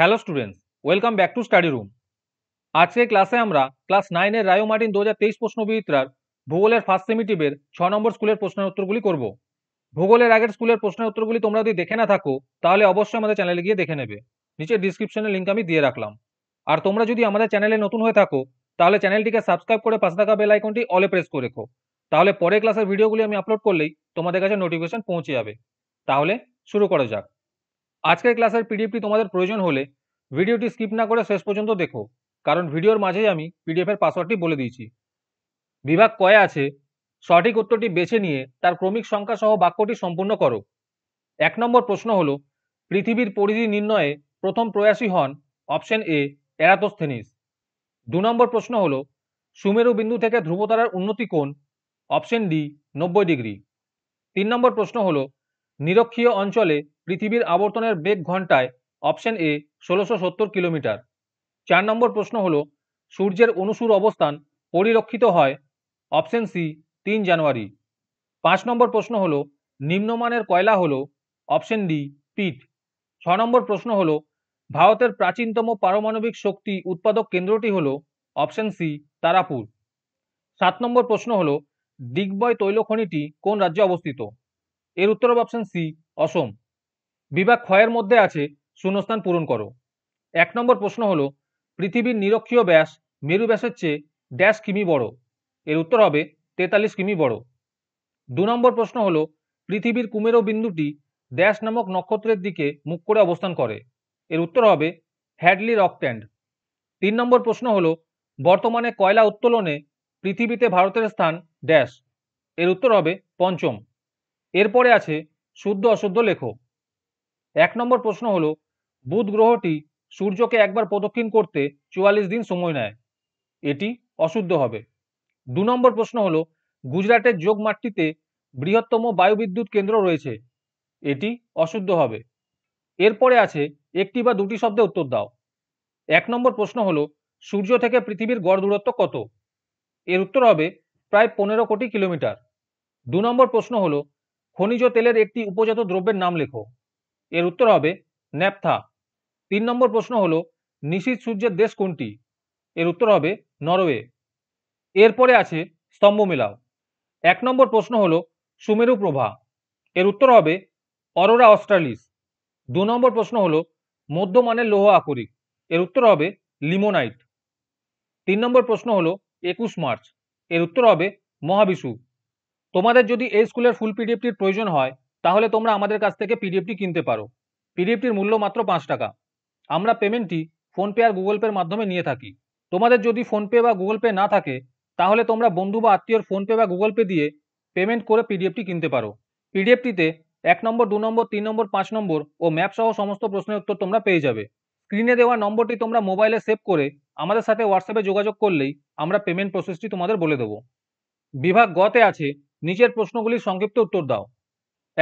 hello students welcome back to study room আজকে ক্লাসে আমরা ক্লাস নাইনের রায়ো মার্টিন দু হাজার তেইশ প্রশ্নবিদ্রার ভূগোলের ফার্স্ট সেমিটিভের ছ নম্বর স্কুলের প্রশ্নের উত্তরগুলি করব ভূগোলের আগের স্কুলের প্রশ্নের উত্তরগুলি তোমরা যদি দেখে না থাকো তাহলে অবশ্যই আমাদের চ্যানেলে গিয়ে দেখে নেবে নিচে ডিসক্রিপশনে লিঙ্ক আমি দিয়ে রাখলাম আর তোমরা যদি আমাদের চ্যানেলে নতুন হয়ে থাকো তাহলে চ্যানেলটিকে সাবস্ক্রাইব করে পাশে থাকা বেল আইকনটি অলে প্রেস করে রেখো তাহলে পরের ক্লাসের ভিডিওগুলি আমি আপলোড করলেই তোমাদের কাছে নোটিফিকেশন পৌঁছে যাবে তাহলে শুরু করা যাক আজকের ক্লাসের পিডিএফটি তোমাদের প্রয়োজন হলে ভিডিওটি স্কিপ না করে শেষ পর্যন্ত দেখো কারণ ভিডিওর মাঝেই আমি পিডিএফের পাসওয়ার্ডটি বলে দিয়েছি বিভাগ কয়ে আছে সঠিক উত্তরটি বেছে নিয়ে তার ক্রমিক সংখ্যা সহ বাক্যটি সম্পূর্ণ করো এক নম্বর প্রশ্ন হল পৃথিবীর পরিধি নির্ণয়ে প্রথম প্রয়াসী হন অপশন এ এরাতোস্থেনিস দু নম্বর প্রশ্ন হল সুমেরু বিন্দু থেকে ধ্রুবতারার উন্নতি কোন অপশন ডি নব্বই ডিগ্রি তিন নম্বর প্রশ্ন হলো নিরক্ষীয় অঞ্চলে পৃথিবীর আবর্তনের বেগ ঘন্টায় অপশন এ ষোলোশো সত্তর কিলোমিটার চার নম্বর প্রশ্ন হল সূর্যের অনুসুর অবস্থান পরিরক্ষিত হয় অপশন সি তিন জানুয়ারি পাঁচ নম্বর প্রশ্ন হল নিম্নমানের কয়লা হল অপশন ডি পিট ছ নম্বর প্রশ্ন হল ভারতের প্রাচীনতম পারমাণবিক শক্তি উৎপাদক কেন্দ্রটি হল অপশন সি তারাপুর সাত নম্বর প্রশ্ন হল দিগ্বয় তৈলখনিটি কোন রাজ্যে অবস্থিত এর উত্তর হবে অপশান সি অসম বিভাগ ক্ষয়ের মধ্যে আছে শূন্যস্থান পূরণ করো এক নম্বর প্রশ্ন হল পৃথিবীর নিরক্ষীয় ব্যাস মেরু ব্যাসের চেয়ে ড্যাশ কিমি বড় এর উত্তর হবে তেতাল্লিশ কিমি বড় দু নম্বর প্রশ্ন হল পৃথিবীর কুমেরো বিন্দুটি ড্যাশ নামক নক্ষত্রের দিকে মুখ করে অবস্থান করে এর উত্তর হবে হ্যাডলি রকট্যান্ড তিন নম্বর প্রশ্ন হল বর্তমানে কয়লা উত্তোলনে পৃথিবীতে ভারতের স্থান ড্যাশ এর উত্তর হবে পঞ্চম এরপরে আছে শুদ্ধ অশুদ্ধ লেখক এক নম্বর প্রশ্ন হলো বুধ গ্রহটি সূর্যকে একবার প্রদক্ষিণ করতে চুয়াল্লিশ দিন সময় নেয় এটি অশুদ্ধ হবে দু নম্বর প্রশ্ন হলো গুজরাটের যোগ মাঠটিতে বৃহত্তম বায়ুবিদ্যুৎ কেন্দ্র রয়েছে এটি অশুদ্ধ হবে এরপরে আছে একটি বা দুটি শব্দে উত্তর দাও এক নম্বর প্রশ্ন হলো সূর্য থেকে পৃথিবীর গড় দূরত্ব কত এর উত্তর হবে প্রায় পনেরো কোটি কিলোমিটার দু নম্বর প্রশ্ন হলো খনিজ তেলের একটি উপজাত দ্রব্যের নাম লেখো এর উত্তর হবে ন্যাপথা তিন নম্বর প্রশ্ন হলো নিশীত সূর্যের দেশ কোনটি এর উত্তর হবে নরওয়ে এরপরে আছে স্তম্ভ মেলাও এক নম্বর প্রশ্ন হলো সুমেরু প্রভা এর উত্তর হবে অরোরা অস্ট্রালিস দু নম্বর প্রশ্ন হলো মধ্যমানের লৌহ আকরিক এর উত্তর হবে লিমোনাইট তিন নম্বর প্রশ্ন হলো একুশ মার্চ এর উত্তর হবে মহাবিষু তোমাদের যদি এই স্কুলের ফুল পিডিএফটির প্রয়োজন হয় তাহলে তোমরা আমাদের কাছ থেকে পিডিএফটি কিনতে পারো পিডিএফটির মূল্য মাত্র পাঁচ টাকা আমরা পেমেন্টটি ফোনপে আর গুগল পের মাধ্যমে নিয়ে থাকি তোমাদের যদি ফোনপে বা গুগল পে না থাকে তাহলে তোমরা বন্ধু বা আত্মীয়র ফোনপে বা গুগল পে দিয়ে পেমেন্ট করে পিডিএফটি কিনতে পারো পিডিএফটিতে এক নম্বর দু নম্বর তিন নম্বর পাঁচ নম্বর ও ম্যাপ সহ সমস্ত প্রশ্নের উত্তর তোমরা পেয়ে যাবে স্ক্রিনে দেওয়া নম্বরটি তোমরা মোবাইলে সেভ করে আমাদের সাথে হোয়াটসঅ্যাপে যোগাযোগ করলেই আমরা পেমেন্ট প্রসেসটি তোমাদের বলে দেবো বিভাগ গতে আছে নিচের প্রশ্নগুলির সংক্ষিপ্ত উত্তর দাও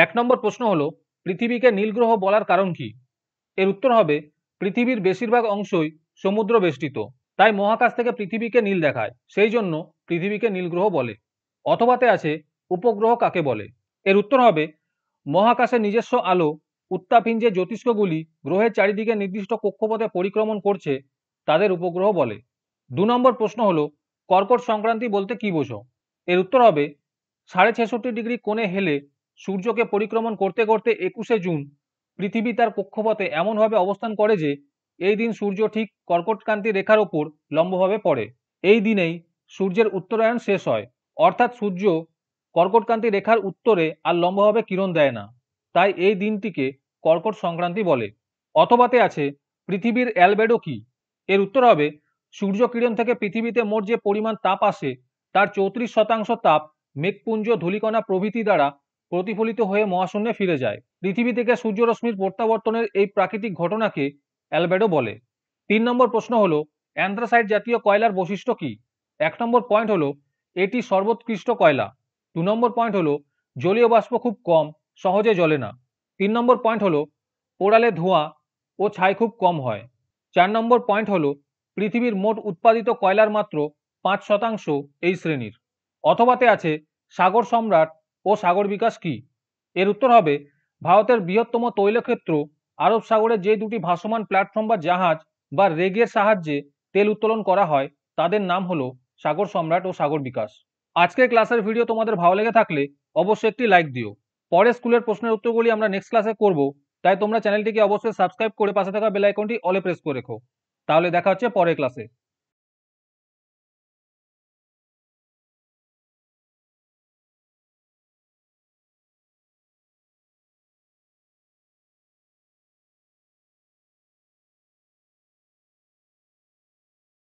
এক নম্বর প্রশ্ন হলো পৃথিবীকে নীলগ্রহ বলার কারণ কি এর উত্তর হবে পৃথিবীর বেশিরভাগ অংশই সমুদ্র বেষ্টিত তাই মহাকাশ থেকে পৃথিবীকে নীল দেখায় সেই জন্য পৃথিবীকে নীলগ্রহ বলে অথবাতে আছে উপগ্রহ কাকে বলে এর উত্তর হবে মহাকাশে নিজস্ব আলো উত্তাপিঞ্জে জ্যোতিষ্কগুলি গ্রহের চারিদিকে নির্দিষ্ট কক্ষপথে পরিক্রমণ করছে তাদের উপগ্রহ বলে দু নম্বর প্রশ্ন হলো কর্কট সংক্রান্তি বলতে কি বোঝো এর উত্তর হবে সাড়ে ছেষট্টি ডিগ্রি কোণে হেলে সূর্যকে পরিক্রমণ করতে করতে একুশে জুন পৃথিবী তার কক্ষপথে এমনভাবে অবস্থান করে যে এই দিন সূর্য ঠিক কর্কটকান্তি রেখার ওপর লম্বভাবে পড়ে এই দিনেই সূর্যের উত্তরায়ণ শেষ হয় অর্থাৎ সূর্য কর্কটকান্তি রেখার উত্তরে আর লম্বভাবে কিরণ দেয় না তাই এই দিনটিকে কর্কট সংক্রান্তি বলে অথবাতে আছে পৃথিবীর অ্যালবেডো কি এর উত্তর হবে সূর্য কিরণ থেকে পৃথিবীতে মোট যে পরিমাণ তাপ আসে তার চৌত্রিশ শতাংশ তাপ মেঘপুঞ্জ ধূলিকণা প্রভৃতি দ্বারা প্রতিফলিত হয়ে মহাশূন্যে ফিরে যায় পৃথিবী থেকে সূর্যরশ্মির প্রত্যাবর্তনের এই প্রাকৃতিক ঘটনাকে অ্যালবেডো বলে তিন নম্বর প্রশ্ন হলো অ্যান্থ্রাসাইড জাতীয় কয়লার বৈশিষ্ট্য কি এক নম্বর পয়েন্ট হলো এটি সর্বোৎকৃষ্ট কয়লা দু নম্বর পয়েন্ট হলো জলীয় বাষ্প খুব কম সহজে জ্বলে না তিন নম্বর পয়েন্ট হলো পোড়ালে ধোঁয়া ও ছাই খুব কম হয় চার নম্বর পয়েন্ট হলো পৃথিবীর মোট উৎপাদিত কয়লার মাত্র পাঁচ শতাংশ এই শ্রেণীর অথবাতে আছে সাগর সম্রাট ও সাগর বিকাশ কি এর উত্তর হবে ভারতের বৃহত্তম তৈলক্ষেত্র আরব সাগরে যে দুটি ভাসমান প্ল্যাটফর্ম বা জাহাজ বা রেগের সাহায্যে তেল উত্তোলন করা হয় তাদের নাম হলো সাগর সম্রাট ও সাগর বিকাশ আজকের ক্লাসের ভিডিও তোমাদের ভালো লেগে থাকলে অবশ্যই একটি লাইক দিও পরে স্কুলের প্রশ্নের উত্তরগুলি আমরা নেক্সট ক্লাসে করব তাই তোমরা চ্যানেলটিকে অবশ্যই সাবস্ক্রাইব করে পাশে থাকা বেল আইকনটি অলে প্রেস করে রেখো তাহলে দেখা হচ্ছে পরের ক্লাসে